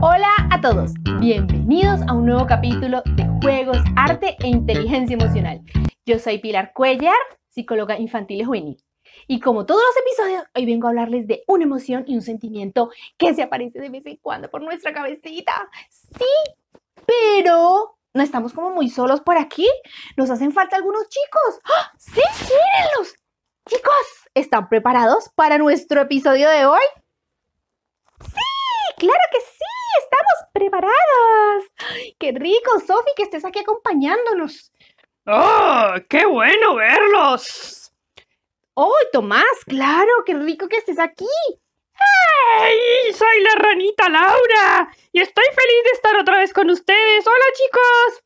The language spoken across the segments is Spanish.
Hola a todos, bienvenidos a un nuevo capítulo de Juegos, Arte e Inteligencia Emocional. Yo soy Pilar Cuellar, psicóloga infantil y juvenil. Y como todos los episodios, hoy vengo a hablarles de una emoción y un sentimiento que se aparece de vez en cuando por nuestra cabecita. Sí, pero no estamos como muy solos por aquí. Nos hacen falta algunos chicos. ¡Ah! ¡Sí, mírenlos! Chicos, ¿están preparados para nuestro episodio de hoy? ¡Sí! ¡Claro que sí! ¡Estamos preparados! ¡Qué rico, Sofi, que estés aquí acompañándonos! ¡Oh! ¡Qué bueno verlos! ¡Oh, Tomás! ¡Claro! ¡Qué rico que estés aquí! ¡Ay! ¡Soy la ranita Laura! Y estoy feliz de estar otra vez con ustedes. ¡Hola, chicos!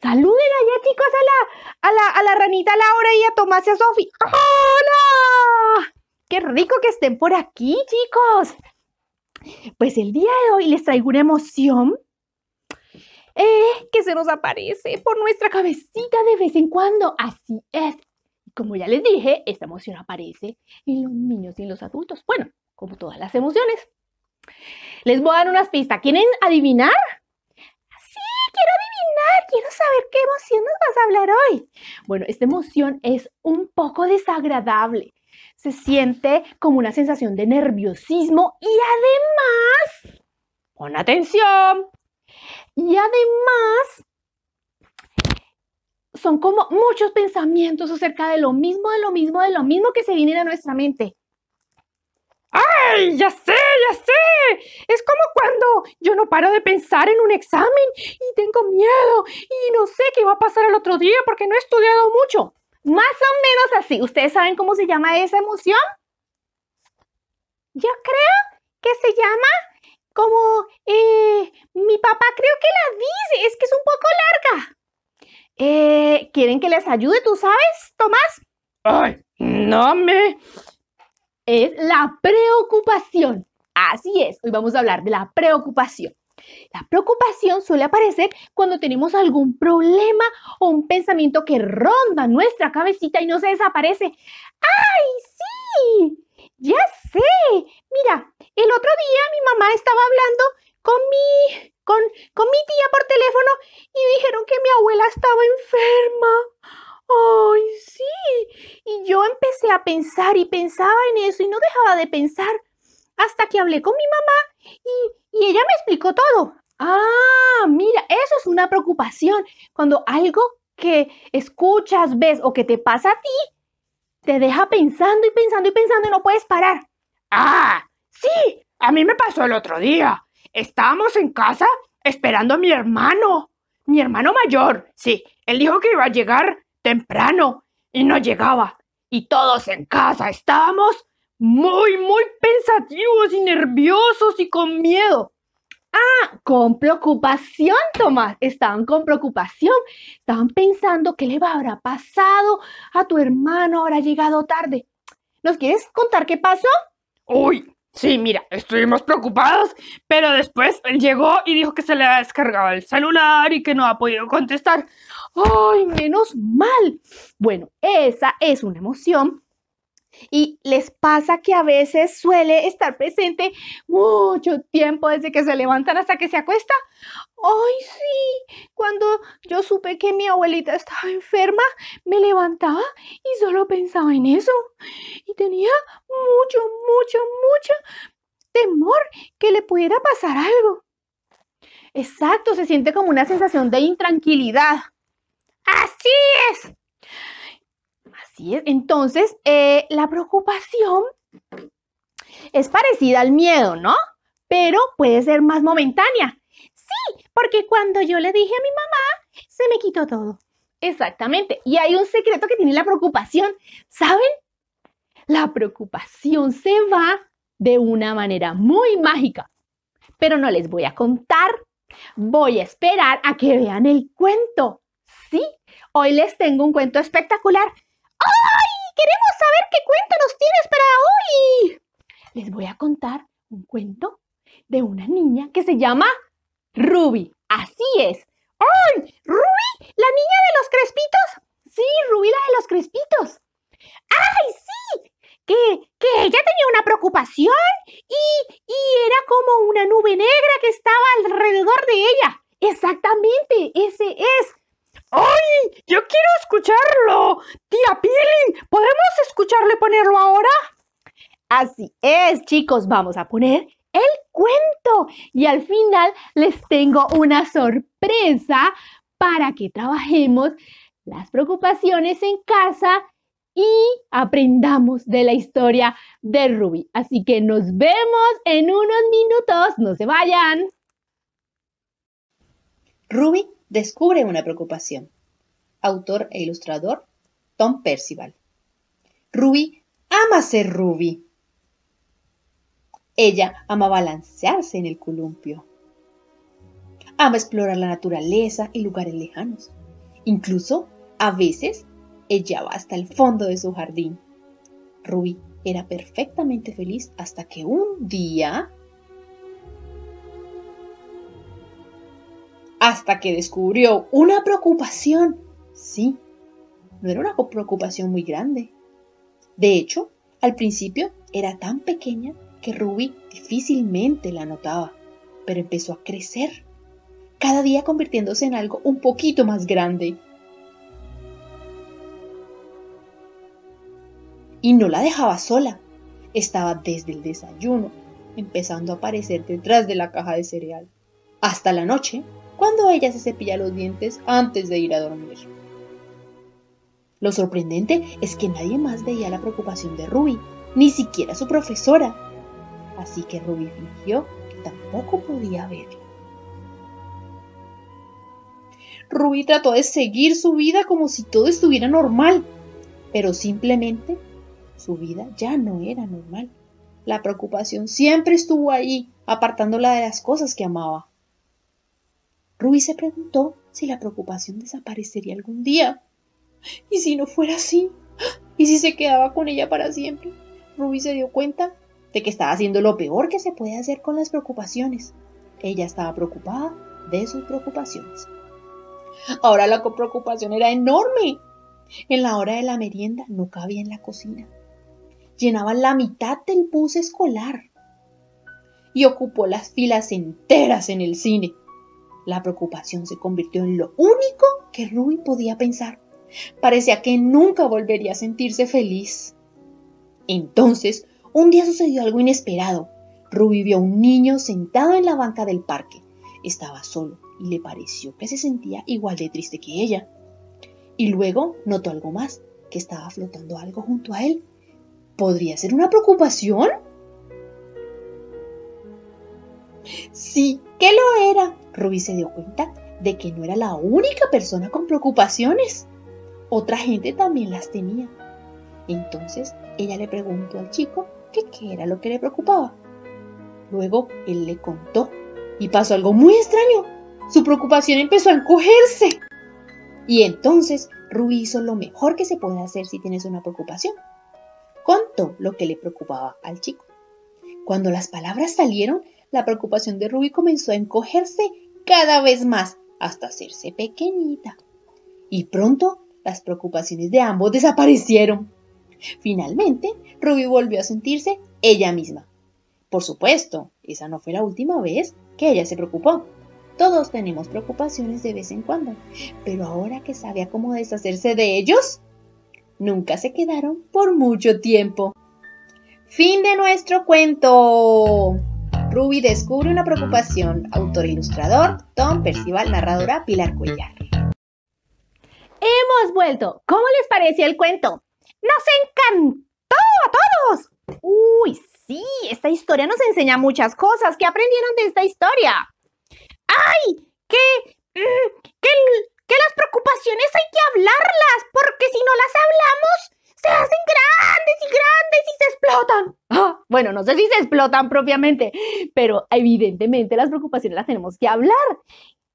Saluden allá, chicos, a a la, a la ranita Laura y a Tomás y a Sofi. ¡Hola! ¡Qué rico que estén por aquí, chicos! Pues el día de hoy les traigo una emoción eh, que se nos aparece por nuestra cabecita de vez en cuando. Así es. Como ya les dije, esta emoción aparece en los niños y en los adultos. Bueno, como todas las emociones. Les voy a dar unas pistas. ¿Quieren adivinar? Sí, quiero adivinar, quiero saber qué emoción nos vas a hablar hoy. Bueno, esta emoción es un poco desagradable se siente como una sensación de nerviosismo y además, pon atención, y además son como muchos pensamientos acerca de lo mismo, de lo mismo, de lo mismo que se vienen a nuestra mente. ¡Ay! Ya sé, ya sé. Es como cuando yo no paro de pensar en un examen y tengo miedo y no sé qué va a pasar el otro día porque no he estudiado mucho. Más o menos así. ¿Ustedes saben cómo se llama esa emoción? Yo creo que se llama como eh, mi papá creo que la dice, es que es un poco larga. Eh, ¿Quieren que les ayude? ¿Tú sabes, Tomás? Ay, no me. Es la preocupación. Así es, hoy vamos a hablar de la preocupación. La preocupación suele aparecer cuando tenemos algún problema o un pensamiento que ronda nuestra cabecita y no se desaparece. ¡Ay, sí! Ya sé. Mira, el otro día mi mamá estaba hablando con mi, con, mi tía por teléfono y dijeron que mi abuela estaba enferma. ¡Ay, sí! Y yo empecé a pensar y pensaba en eso y no dejaba de pensar hasta que hablé con mi mamá y, ella me explicó todo. Ah, mira, eso es una preocupación. Cuando algo que escuchas, ves o que te pasa a ti, te deja pensando y pensando y pensando y no puedes parar. Ah, sí, a mí me pasó el otro día. Estábamos en casa esperando a mi hermano, mi hermano mayor. Sí, él dijo que iba a llegar temprano y no llegaba. Y todos en casa estábamos muy, muy pensativos y nerviosos y con miedo. Ah, con preocupación, Tomás. Estaban con preocupación. Estaban pensando qué le habrá pasado a tu hermano, habrá llegado tarde. ¿Nos quieres contar qué pasó? Uy, sí, mira, estuvimos preocupados, pero después él llegó y dijo que se le ha descargado el celular y que no ha podido contestar. ¡Ay, menos mal! Bueno, esa es una emoción y les pasa que a veces suele estar presente mucho tiempo desde que se levantan hasta que se acuesta. Ay, sí, cuando yo supe que mi abuelita estaba enferma, me levantaba y solo pensaba en eso. Y tenía mucho, mucho, mucho temor que le pudiera pasar algo. Exacto, se siente como una sensación de intranquilidad. Así es. Entonces, eh, la preocupación es parecida al miedo, ¿no? Pero puede ser más momentánea. Sí, porque cuando yo le dije a mi mamá, se me quitó todo. Exactamente. Y hay un secreto que tiene la preocupación. ¿Saben? La preocupación se va de una manera muy mágica. Pero no les voy a contar. Voy a esperar a que vean el cuento. Sí, hoy les tengo un cuento espectacular queremos saber qué cuento nos tienes para hoy. Les voy a contar un cuento de una niña que se llama Ruby. Así es. ¡Ay! ¿Ruby? ¿La niña de los crespitos? Sí, Ruby, la de los crespitos. ¡Ay, sí! Que, ella tenía una preocupación y, y era como una nube negra que estaba alrededor de ella. Exactamente, ese es. ¡Ay! Yo quiero escucharlo. Tía Peeling, ¿podemos escucharle ponerlo ahora? Así es, chicos, vamos a poner el cuento. Y al final les tengo una sorpresa para que trabajemos las preocupaciones en casa y aprendamos de la historia de Ruby. Así que nos vemos en unos minutos, no se vayan. Ruby descubre una preocupación autor e ilustrador Tom Percival. Ruby ama ser Ruby. Ella ama balancearse en el columpio. Ama explorar la naturaleza y lugares lejanos. Incluso, a veces, ella va hasta el fondo de su jardín. Ruby era perfectamente feliz hasta que un día... Hasta que descubrió una preocupación Sí, no era una preocupación muy grande. De hecho, al principio era tan pequeña que Ruby difícilmente la notaba, pero empezó a crecer, cada día convirtiéndose en algo un poquito más grande. Y no la dejaba sola. Estaba desde el desayuno, empezando a aparecer detrás de la caja de cereal, hasta la noche, cuando ella se cepilla los dientes antes de ir a dormir. Lo sorprendente es que nadie más veía la preocupación de Ruby, ni siquiera su profesora. Así que Ruby fingió que tampoco podía verlo. Ruby trató de seguir su vida como si todo estuviera normal, pero simplemente su vida ya no era normal. La preocupación siempre estuvo ahí, apartándola de las cosas que amaba. Ruby se preguntó si la preocupación desaparecería algún día. ¿Y si no fuera así? ¿Y si se quedaba con ella para siempre? Ruby se dio cuenta de que estaba haciendo lo peor que se puede hacer con las preocupaciones. Ella estaba preocupada de sus preocupaciones. Ahora la preocupación era enorme. En la hora de la merienda no cabía en la cocina. Llenaba la mitad del bus escolar y ocupó las filas enteras en el cine. La preocupación se convirtió en lo único que Ruby podía pensar. Parecía que nunca volvería a sentirse feliz. Entonces, un día sucedió algo inesperado. Ruby vio a un niño sentado en la banca del parque. Estaba solo y le pareció que se sentía igual de triste que ella. Y luego notó algo más, que estaba flotando algo junto a él. ¿Podría ser una preocupación? Sí, que lo era. Ruby se dio cuenta de que no era la única persona con preocupaciones otra gente también las tenía. Entonces ella le preguntó al chico qué era lo que le preocupaba. Luego él le contó y pasó algo muy extraño. Su preocupación empezó a encogerse. Y entonces Ruby hizo lo mejor que se puede hacer si tienes una preocupación. Contó lo que le preocupaba al chico. Cuando las palabras salieron, la preocupación de Ruby comenzó a encogerse cada vez más hasta hacerse pequeñita. Y pronto las preocupaciones de ambos desaparecieron. Finalmente, Ruby volvió a sentirse ella misma. Por supuesto, esa no fue la última vez que ella se preocupó. Todos tenemos preocupaciones de vez en cuando, pero ahora que sabía cómo deshacerse de ellos, nunca se quedaron por mucho tiempo. Fin de nuestro cuento. Ruby descubre una preocupación. Autor e ilustrador, Tom Percival, narradora Pilar Cuellar hemos vuelto. ¿Cómo les pareció el cuento? ¡Nos encantó a todos! Uy, sí, esta historia nos enseña muchas cosas. ¿Qué aprendieron de esta historia? ¡Ay! Que, mm, que, las preocupaciones hay que hablarlas, porque si no las hablamos, se hacen grandes y grandes y se explotan. Ah, bueno, no sé si se explotan propiamente, pero evidentemente las preocupaciones las tenemos que hablar.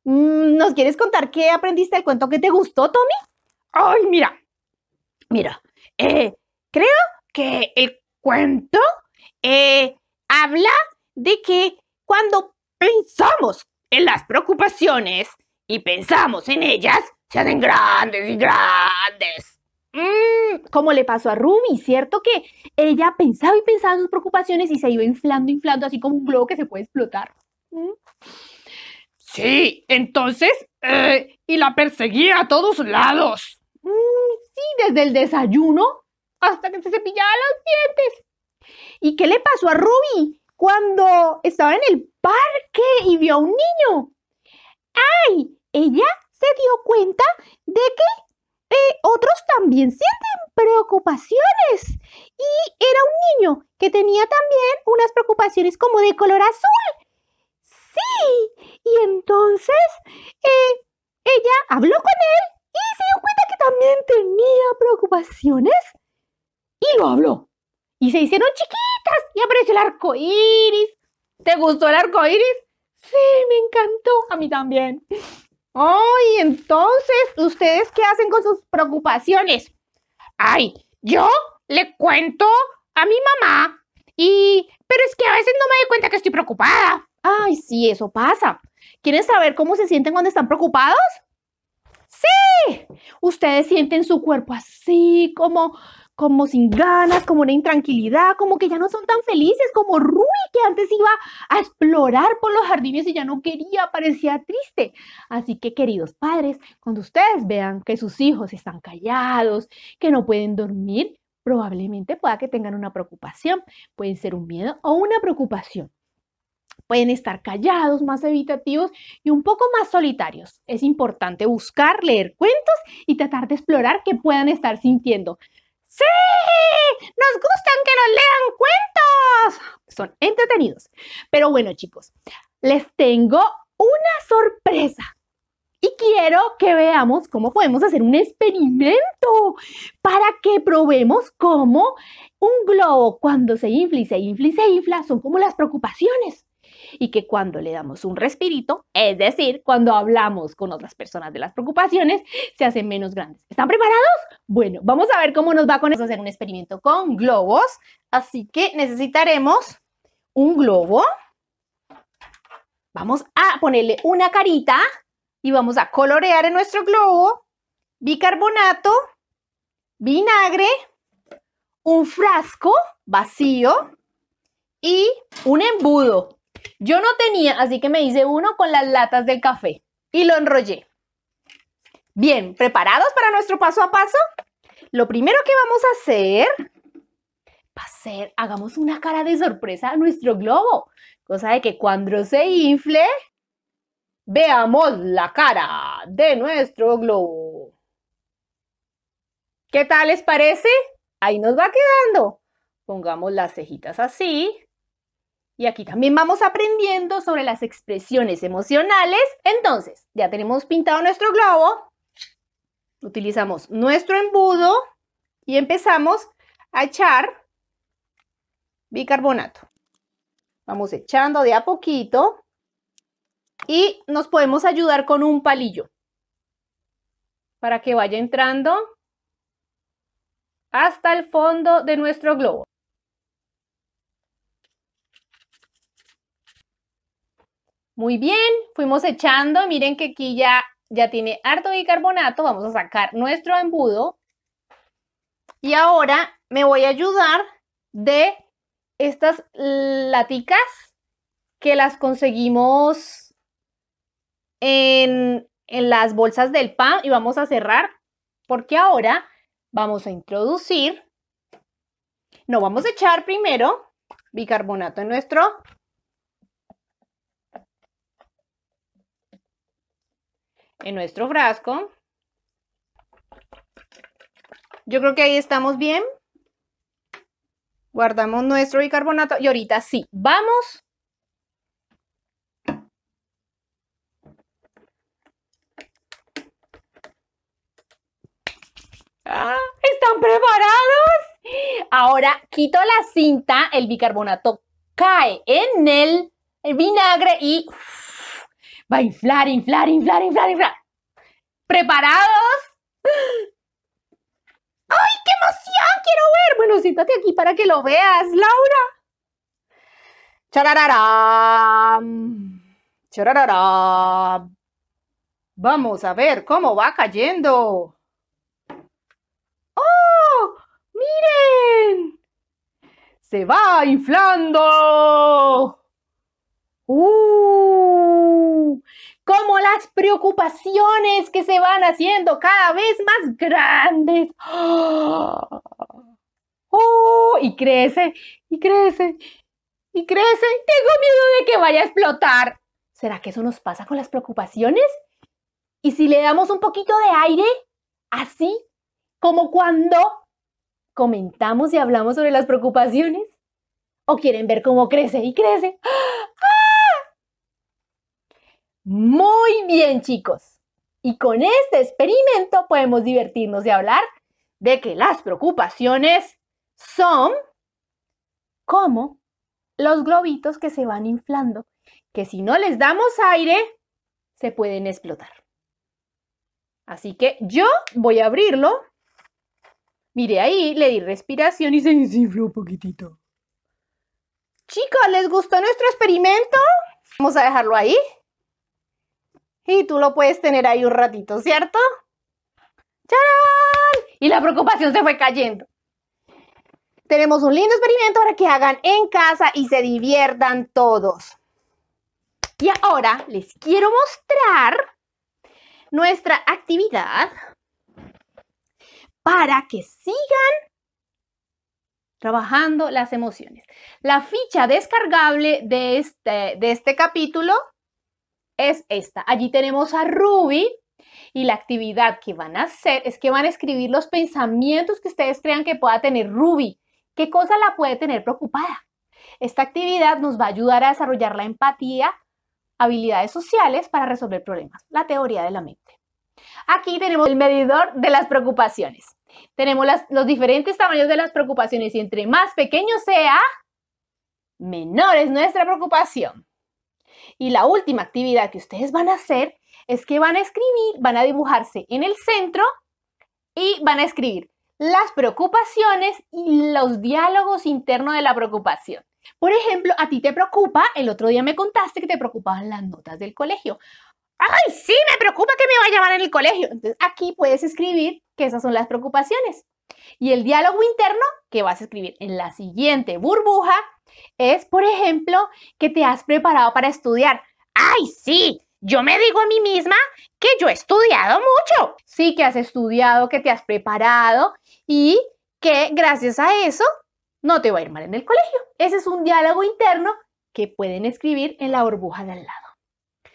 Mm, ¿Nos quieres contar qué aprendiste del cuento que te gustó, Tommy? Ay, mira, mira, eh, creo que el cuento eh, habla de que cuando pensamos en las preocupaciones y pensamos en ellas, se hacen grandes y grandes. Mm, como le pasó a Ruby, ¿cierto? Que ella pensaba y pensaba en sus preocupaciones y se iba inflando, inflando, así como un globo que se puede explotar. Mm. Sí, entonces, eh, y la perseguía a todos lados. Mm, sí, desde el desayuno hasta que se cepillaba los dientes. ¿Y qué le pasó a Ruby cuando estaba en el parque y vio a un niño? ¡Ay! Ella se dio cuenta de que eh, otros también sienten preocupaciones. Y era un niño que tenía también unas preocupaciones como de color azul. Sí. Y entonces eh, ella habló con él y se dio cuenta que también tenía preocupaciones y lo habló. Y se hicieron chiquitas y apareció el arco iris. ¿Te gustó el arco iris? Sí, me encantó. A mí también. Ay, oh, entonces, ¿ustedes qué hacen con sus preocupaciones? Ay, yo le cuento a mi mamá y... Pero es que a veces no me doy cuenta que estoy preocupada. Ay, sí, eso pasa. ¿Quieren saber cómo se sienten cuando están preocupados? Sí, ustedes sienten su cuerpo así, como, como sin ganas, como una intranquilidad, como que ya no son tan felices, como Ruby que antes iba a explorar por los jardines y ya no quería, parecía triste. Así que queridos padres, cuando ustedes vean que sus hijos están callados, que no pueden dormir, probablemente pueda que tengan una preocupación, Puede ser un miedo o una preocupación pueden estar callados, más evitativos y un poco más solitarios. Es importante buscar, leer cuentos y tratar de explorar qué puedan estar sintiendo. ¡Sí! ¡Nos gustan que nos lean cuentos! Son entretenidos. Pero bueno, chicos, les tengo una sorpresa. Y quiero que veamos cómo podemos hacer un experimento para que probemos cómo un globo cuando se infla y se infla se infla son como las preocupaciones y que cuando le damos un respirito, es decir, cuando hablamos con otras personas de las preocupaciones, se hacen menos grandes. ¿Están preparados? Bueno, vamos a ver cómo nos va con eso. a hacer un experimento con globos, así que necesitaremos un globo. Vamos a ponerle una carita y vamos a colorear en nuestro globo bicarbonato, vinagre, un frasco vacío y un embudo. Yo no tenía, así que me hice uno con las latas del café y lo enrollé. Bien, ¿preparados para nuestro paso a paso? Lo primero que vamos a hacer va a ser, hagamos una cara de sorpresa a nuestro globo, cosa de que cuando se infle, veamos la cara de nuestro globo. ¿Qué tal les parece? Ahí nos va quedando. Pongamos las cejitas así, y aquí también vamos aprendiendo sobre las expresiones emocionales. Entonces, ya tenemos pintado nuestro globo, utilizamos nuestro embudo y empezamos a echar bicarbonato. Vamos echando de a poquito y nos podemos ayudar con un palillo para que vaya entrando hasta el fondo de nuestro globo. Muy bien, fuimos echando, miren que aquí ya, ya tiene harto bicarbonato, vamos a sacar nuestro embudo. Y ahora me voy a ayudar de estas laticas que las conseguimos en, en las bolsas del pan y vamos a cerrar porque ahora vamos a introducir, no, vamos a echar primero bicarbonato en nuestro en nuestro frasco. Yo creo que ahí estamos bien. Guardamos nuestro bicarbonato y ahorita sí, vamos ah, ¿Están preparados? Ahora quito la cinta, el bicarbonato cae en el, vinagre y va a inflar, inflar, inflar, inflar, inflar. ¿Preparados? ¡Ay, qué emoción! Quiero ver. Bueno, siéntate aquí para que lo veas, Laura. Charararam. Charararam. Vamos a ver cómo va cayendo. ¡Oh! ¡Miren! Se va inflando. ¡Uh! como las preocupaciones que se van haciendo cada vez más grandes. ¡Oh! y crece, y crece, y crece. Tengo miedo de que vaya a explotar. ¿Será que eso nos pasa con las preocupaciones? Y si le damos un poquito de aire, así como cuando comentamos y hablamos sobre las preocupaciones, o quieren ver cómo crece y crece. Muy bien, chicos. Y con este experimento podemos divertirnos de hablar de que las preocupaciones son como los globitos que se van inflando, que si no les damos aire, se pueden explotar. Así que yo voy a abrirlo. Mire ahí, le di respiración y se desinfló un poquitito. Chicos, ¿les gustó nuestro experimento? Vamos a dejarlo ahí y tú lo puedes tener ahí un ratito, ¿cierto? ¡Charán! Y la preocupación se fue cayendo. Tenemos un lindo experimento para que hagan en casa y se diviertan todos. Y ahora les quiero mostrar nuestra actividad para que sigan trabajando las emociones. La ficha descargable de este, de este capítulo es esta. Allí tenemos a Ruby y la actividad que van a hacer es que van a escribir los pensamientos que ustedes crean que pueda tener Ruby. ¿Qué cosa la puede tener preocupada? Esta actividad nos va a ayudar a desarrollar la empatía, habilidades sociales para resolver problemas, la teoría de la mente. Aquí tenemos el medidor de las preocupaciones. Tenemos los diferentes tamaños de las preocupaciones y entre más pequeño sea, menor es nuestra preocupación. Y la última actividad que ustedes van a hacer es que van a escribir, van a dibujarse en el centro y van a escribir las preocupaciones y los diálogos internos de la preocupación. Por ejemplo, a ti te preocupa, el otro día me contaste que te preocupaban las notas del colegio. ¡Ay, sí, me preocupa que me va a llamar en el colegio! Entonces aquí puedes escribir que esas son las preocupaciones. Y el diálogo interno que vas a escribir en la siguiente burbuja es, por ejemplo, que te has preparado para estudiar. ¡Ay, sí! Yo me digo a mí misma que yo he estudiado mucho. Sí, que has estudiado, que te has preparado y que gracias a eso no te va a ir mal en el colegio. Ese es un diálogo interno que pueden escribir en la burbuja de al lado.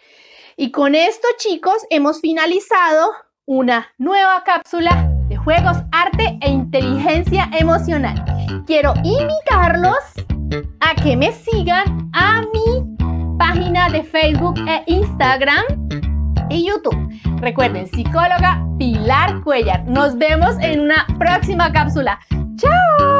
Y con esto, chicos, hemos finalizado una nueva cápsula de juegos, arte e inteligencia emocional. Quiero invitarlos a que me sigan a mi página de Facebook e Instagram y YouTube. Recuerden, psicóloga Pilar Cuellar. Nos vemos en una próxima cápsula. ¡Chao!